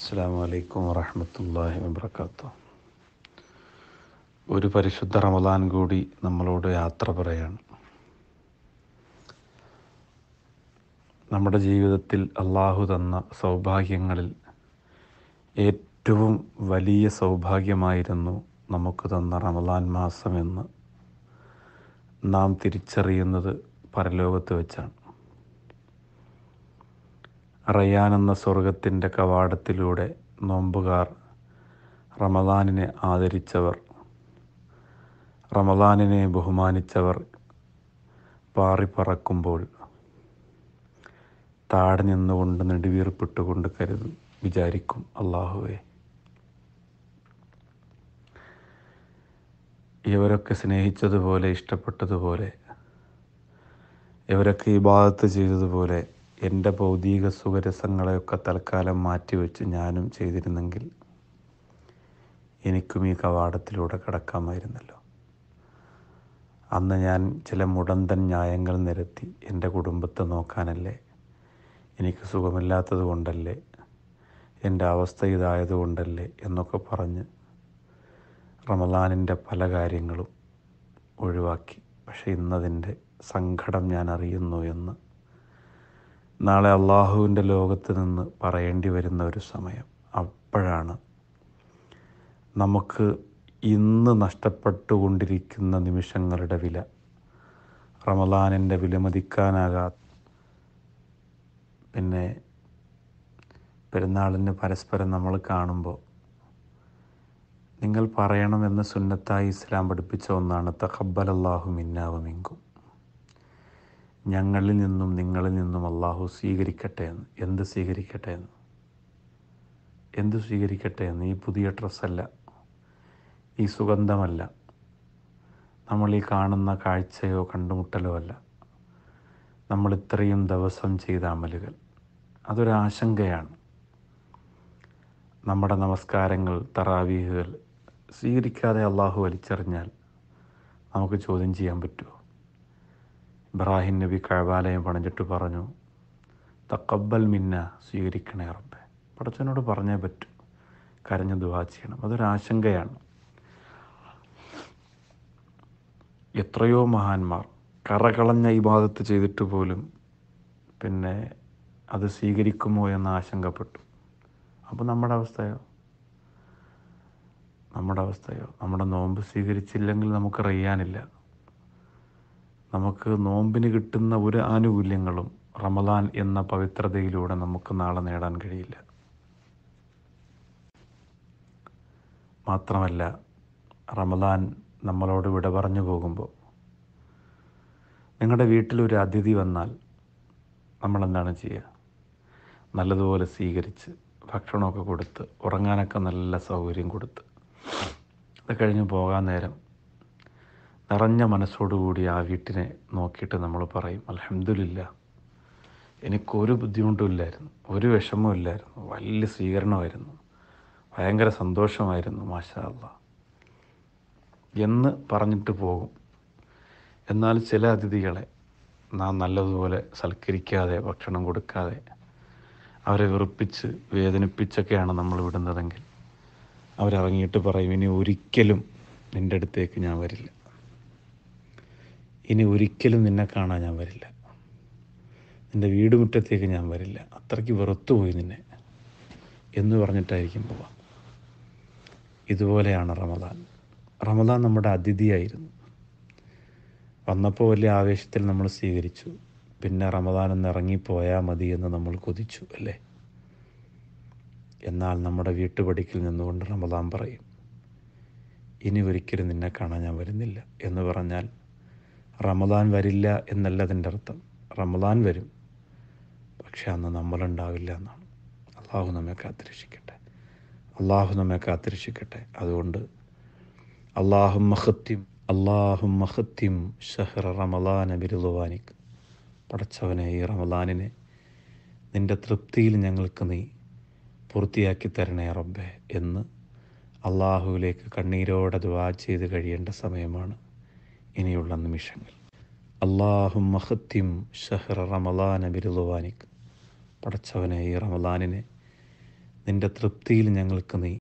അസ്സാം അലൈക്കും വറഹമത്തല്ലാഹി വാത്ത ഒരു പരിശുദ്ധ റമദാൻ കൂടി നമ്മളോട് യാത്ര പറയാണ് നമ്മുടെ ജീവിതത്തിൽ അള്ളാഹു തന്ന സൗഭാഗ്യങ്ങളിൽ ഏറ്റവും വലിയ സൗഭാഗ്യമായിരുന്നു നമുക്ക് തന്ന റമദാൻ മാസമെന്ന് നാം തിരിച്ചറിയുന്നത് പരലോകത്ത് വെച്ചാണ് റയാനെന്ന സ്വർഗത്തിൻ്റെ കവാടത്തിലൂടെ നോമ്പുകാർ റമദാനിനെ ആദരിച്ചവർ റമദാനിനെ ബഹുമാനിച്ചവർ പാറിപ്പറക്കുമ്പോൾ താഴെ നിന്നുകൊണ്ട് നെടുവീർപ്പിട്ടുകൊണ്ട് കരുതും വിചാരിക്കും അള്ളാഹുവെ ഇവരൊക്കെ സ്നേഹിച്ചതുപോലെ ഇഷ്ടപ്പെട്ടതുപോലെ ഇവരൊക്കെ ഇബാദത്ത് ചെയ്തതുപോലെ എൻ്റെ ഭൗതിക സുഖരസങ്ങളെയൊക്കെ തൽക്കാലം മാറ്റിവെച്ച് ഞാനും ചെയ്തിരുന്നെങ്കിൽ എനിക്കും ഈ കവാടത്തിലൂടെ കടക്കാമായിരുന്നല്ലോ അന്ന് ഞാൻ ചില മുടന്തൻ ന്യായങ്ങൾ നിരത്തി എൻ്റെ കുടുംബത്തെ നോക്കാനല്ലേ എനിക്ക് സുഖമില്ലാത്തത് കൊണ്ടല്ലേ എൻ്റെ അവസ്ഥ ഇതായത് കൊണ്ടല്ലേ എന്നൊക്കെ പറഞ്ഞ് റമദാനിൻ്റെ പല കാര്യങ്ങളും ഒഴിവാക്കി പക്ഷേ ഇന്നതിൻ്റെ സങ്കടം ഞാൻ അറിയുന്നു എന്ന് നാളെ അള്ളാഹുവിൻ്റെ ലോകത്ത് നിന്ന് പറയേണ്ടി വരുന്ന ഒരു സമയം അപ്പോഴാണ് നമുക്ക് ഇന്ന് നഷ്ടപ്പെട്ടുകൊണ്ടിരിക്കുന്ന നിമിഷങ്ങളുടെ വില റമദാനിൻ്റെ വിലമതിക്കാനാകാ പിന്നെ പെരുന്നാളിന് പരസ്പരം നമ്മൾ കാണുമ്പോൾ നിങ്ങൾ പറയണമെന്ന് സുന്നത്തായി ഇസ്ലാം പഠിപ്പിച്ച ഒന്നാണ് തഖബ്ബൽ അള്ളാഹു മിന്നാവുമെങ്കും ഞങ്ങളിൽ നിന്നും നിങ്ങളിൽ നിന്നും അള്ളാഹു സ്വീകരിക്കട്ടെ എന്ന് എന്ത് സ്വീകരിക്കട്ടെ എന്ന് എന്ത് സ്വീകരിക്കട്ടെ എന്ന് ഈ പുതിയ ഡ്രസ്സല്ല ഈ സുഗന്ധമല്ല നമ്മൾ ഈ കാണുന്ന കാഴ്ചയോ കണ്ടുമുട്ടലോ അല്ല നമ്മൾ ഇത്രയും ദിവസം ചെയ്ത അമലുകൾ അതൊരാശങ്കയാണ് നമ്മുടെ നമസ്കാരങ്ങൾ തറാവീഹുകൾ സ്വീകരിക്കാതെ അള്ളാഹു വലിച്ചെറിഞ്ഞാൽ നമുക്ക് ചോദ്യം ചെയ്യാൻ പറ്റുമോ ഇബ്രാഹിം നബി കഴവാലയം പണിഞ്ഞിട്ട് പറഞ്ഞു തക്കബ്ബൽ മിന്ന സ്വീകരിക്കണേ റബ്ബെ പടച്ചനോട് പറഞ്ഞേ പറ്റൂ കരഞ്ഞ് ദുവാ ചെയ്യണം അതൊരാശങ്കയാണ് എത്രയോ മഹാന്മാർ കറകളഞ്ഞ ഇബാദത്ത് ചെയ്തിട്ട് പോലും പിന്നെ അത് സ്വീകരിക്കുമോ എന്ന് ആശങ്കപ്പെട്ടു അപ്പോൾ നമ്മുടെ അവസ്ഥയോ നമ്മുടെ അവസ്ഥയോ നമ്മുടെ നോമ്പ് സ്വീകരിച്ചില്ലെങ്കിൽ നമുക്ക് അറിയാനില്ല നമുക്ക് നോമ്പിന് കിട്ടുന്ന ഒരു ആനുകൂല്യങ്ങളും റമദാൻ എന്ന പവിത്രതയിലൂടെ നമുക്ക് നാളെ നേടാൻ കഴിയില്ല മാത്രമല്ല റമദാൻ നമ്മളോട് വിട പറഞ്ഞു പോകുമ്പോൾ നിങ്ങളുടെ വീട്ടിലൊരു അതിഥി വന്നാൽ നമ്മളെന്താണ് ചെയ്യുക നല്ലതുപോലെ സ്വീകരിച്ച് ഭക്ഷണമൊക്കെ കൊടുത്ത് ഉറങ്ങാനൊക്കെ നല്ല സൗകര്യം കൊടുത്ത് അത് കഴിഞ്ഞ് പോകാൻ നേരം നിറഞ്ഞ മനസ്സോടുകൂടി ആ വീട്ടിനെ നോക്കിയിട്ട് നമ്മൾ പറയും അലഹമില്ല എനിക്കൊരു ബുദ്ധിമുട്ടും ഇല്ലായിരുന്നു ഒരു വിഷമവും ഇല്ലായിരുന്നു വലിയ സ്വീകരണമായിരുന്നു ഭയങ്കര സന്തോഷമായിരുന്നു മാഷാല്ല എന്ന് പറഞ്ഞിട്ട് പോകും എന്നാൽ ചില അതിഥികളെ നാം നല്ലതുപോലെ സൽക്കരിക്കാതെ ഭക്ഷണം കൊടുക്കാതെ അവരെ വെറുപ്പിച്ച് വേദനിപ്പിച്ചൊക്കെയാണ് നമ്മൾ വിടുന്നതെങ്കിൽ അവരിറങ്ങിയിട്ട് പറയും ഇനി ഒരിക്കലും നിൻ്റെ അടുത്തേക്ക് ഞാൻ വരില്ല ഇനി ഒരിക്കലും നിന്നെ കാണാൻ ഞാൻ വരില്ല നിൻ്റെ വീടുമുറ്റത്തേക്ക് ഞാൻ വരില്ല അത്രയ്ക്ക് വെറുത്തുപോയി നിന്നെ എന്ന് പറഞ്ഞിട്ടായിരിക്കും പോവാം ഇതുപോലെയാണ് റമദാൻ റമദാൻ നമ്മുടെ അതിഥിയായിരുന്നു വന്നപ്പോൾ വലിയ ആവേശത്തിൽ നമ്മൾ സ്വീകരിച്ചു പിന്നെ റമദാൻ ഒന്ന് ഇറങ്ങിപ്പോയാൽ മതി എന്ന് നമ്മൾ കൊതിച്ചു അല്ലേ എന്നാൽ നമ്മുടെ വീട്ടുപടിക്കിൽ നിന്നുകൊണ്ട് റമദാൻ പറയും ഇനി ഒരിക്കലും നിന്നെ കാണാൻ ഞാൻ വരുന്നില്ല എന്ന് പറഞ്ഞാൽ റമദാൻ വരില്ല എന്നല്ല അതിൻ്റെ അർത്ഥം റമദാൻ വരും പക്ഷെ അന്ന് നമ്മളുണ്ടാവില്ല എന്നാണ് അള്ളാഹു നമ്മെ കാത്തിരക്ഷിക്കട്ടെ അള്ളാഹു നമ്മെ കാത്തിരക്ഷിക്കട്ടെ അതുകൊണ്ട് അള്ളാഹു മഹത്യം അള്ളാഹു മഹത്യം ഷഹർ റമദാന ബിരുദവാനിക്ക് പടച്ചവനെ ഈ റമദാനിനെ നിൻ്റെ തൃപ്തിയിൽ ഞങ്ങൾക്ക് നീ പൂർത്തിയാക്കി തരണേ റബ്ബെ എന്ന് അള്ളാഹുവിലേക്ക് കണ്ണീരോടെ ദുവാ ചെയ്ത് കഴിയേണ്ട സമയമാണ് ഇനിയുള്ള നിമിഷങ്ങൾ അള്ളാഹു മഹത്യം ഷഹർ റമലാന ബിരുദുവാനിക് പടച്ചവനെ ഈ റമലാനിനെ നിൻ്റെ തൃപ്തിയിൽ ഞങ്ങൾക്ക് നീ